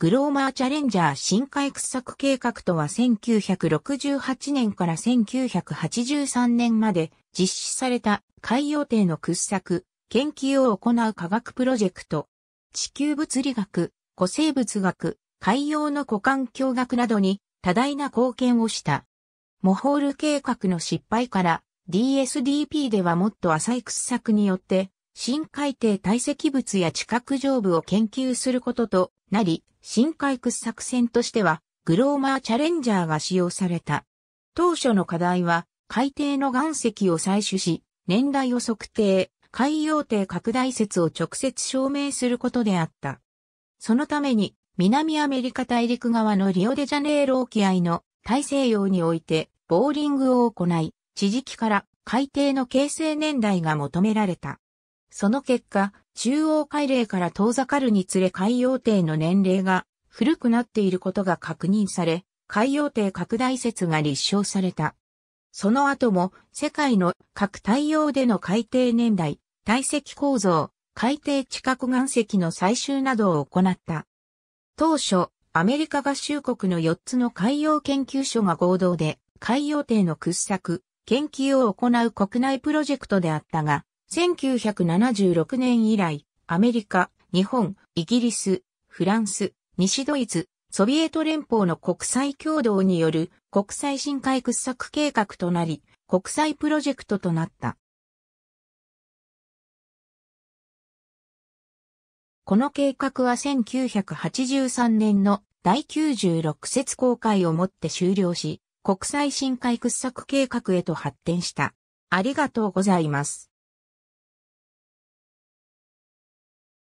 グローマーチャレンジャー深海掘削計画とは1968年から1983年まで実施された海洋艇の掘削、研究を行う科学プロジェクト。地球物理学、古生物学、海洋の古環境学などに多大な貢献をした。モホール計画の失敗から DSDP ではもっと浅い掘削によって深海底堆積物や地殻上部を研究することとなり、深海掘作戦としては、グローマーチャレンジャーが使用された。当初の課題は、海底の岩石を採取し、年代を測定、海洋底拡大説を直接証明することであった。そのために、南アメリカ大陸側のリオデジャネイロ沖合の大西洋において、ボーリングを行い、地磁気から海底の形成年代が求められた。その結果、中央海嶺から遠ざかるにつれ海洋帝の年齢が古くなっていることが確認され、海洋帝拡大説が立証された。その後も世界の各太陽での海底年代、体積構造、海底地殻岩石の採集などを行った。当初、アメリカ合衆国の4つの海洋研究所が合同で海洋艇の掘削、研究を行う国内プロジェクトであったが、1976年以来、アメリカ、日本、イギリス、フランス、西ドイツ、ソビエト連邦の国際共同による国際深海掘削計画となり、国際プロジェクトとなった。この計画は1983年の第96節公開をもって終了し、国際深海掘削計画へと発展した。ありがとうございます。